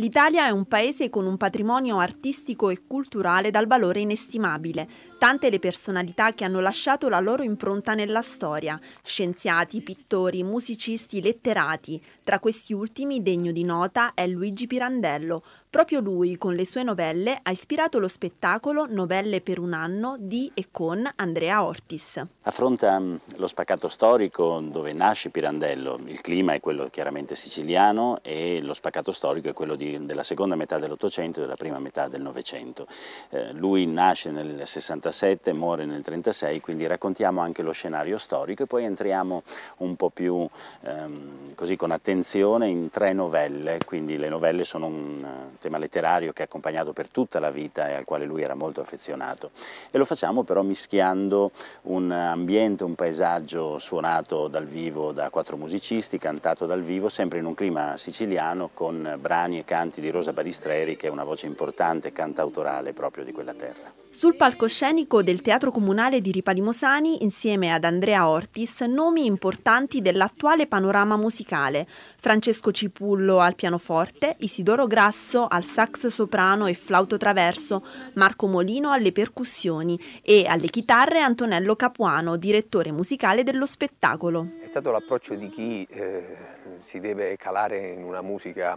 L'Italia è un paese con un patrimonio artistico e culturale dal valore inestimabile, tante le personalità che hanno lasciato la loro impronta nella storia, scienziati, pittori, musicisti, letterati. Tra questi ultimi degno di nota è Luigi Pirandello. Proprio lui, con le sue novelle, ha ispirato lo spettacolo Novelle per un anno di e con Andrea Ortis. Affronta mm, lo spaccato storico dove nasce Pirandello, il clima è quello chiaramente siciliano e lo spaccato storico è quello di della seconda metà dell'Ottocento e della prima metà del Novecento. Eh, lui nasce nel 67, muore nel 36, quindi raccontiamo anche lo scenario storico e poi entriamo un po' più ehm, così con attenzione in tre novelle, quindi le novelle sono un eh, tema letterario che ha accompagnato per tutta la vita e al quale lui era molto affezionato e lo facciamo però mischiando un ambiente, un paesaggio suonato dal vivo da quattro musicisti, cantato dal vivo, sempre in un clima siciliano con brani e canti canti di Rosa Barista che è una voce importante cantautorale proprio di quella terra. Sul palcoscenico del Teatro Comunale di Ripalimosani, insieme ad Andrea Ortis, nomi importanti dell'attuale panorama musicale. Francesco Cipullo al pianoforte, Isidoro Grasso al sax soprano e flauto traverso, Marco Molino alle percussioni e alle chitarre Antonello Capuano, direttore musicale dello spettacolo. È stato l'approccio di chi eh, si deve calare in una musica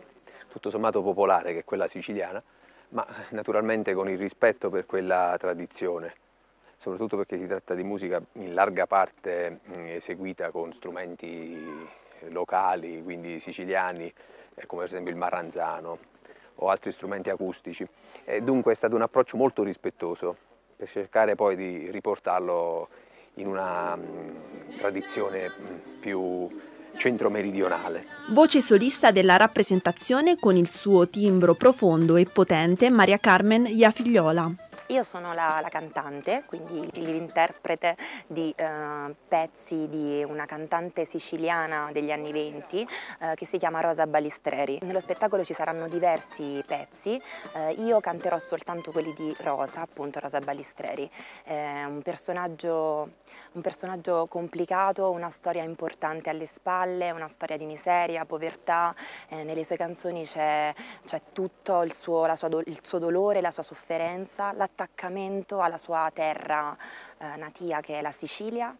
tutto sommato popolare che è quella siciliana, ma naturalmente con il rispetto per quella tradizione, soprattutto perché si tratta di musica in larga parte mm, eseguita con strumenti locali, quindi siciliani, eh, come per esempio il maranzano o altri strumenti acustici. E dunque è stato un approccio molto rispettoso per cercare poi di riportarlo in una mm, tradizione mm, più centro-meridionale. Voce solista della rappresentazione con il suo timbro profondo e potente Maria Carmen Iafigliola. Io sono la, la cantante, quindi l'interprete di eh, pezzi di una cantante siciliana degli anni venti eh, che si chiama Rosa Balistreri. Nello spettacolo ci saranno diversi pezzi, eh, io canterò soltanto quelli di Rosa, appunto Rosa Balistreri. È un personaggio, un personaggio complicato, una storia importante alle spalle, una storia di miseria, povertà, eh, nelle sue canzoni c'è tutto il suo, suo, il suo dolore, la sua sofferenza, la attaccamento alla sua terra eh, natia che è la Sicilia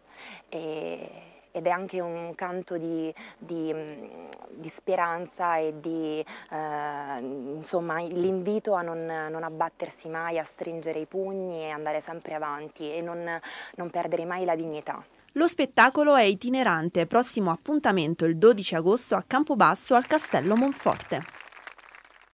e, ed è anche un canto di, di, mm, di speranza e di eh, insomma l'invito a non, non, abbattersi mai, a stringere i pugni e andare sempre avanti e non, non perdere mai la dignità. Lo spettacolo è itinerante, prossimo appuntamento il 12 agosto a Campobasso al Castello Monforte.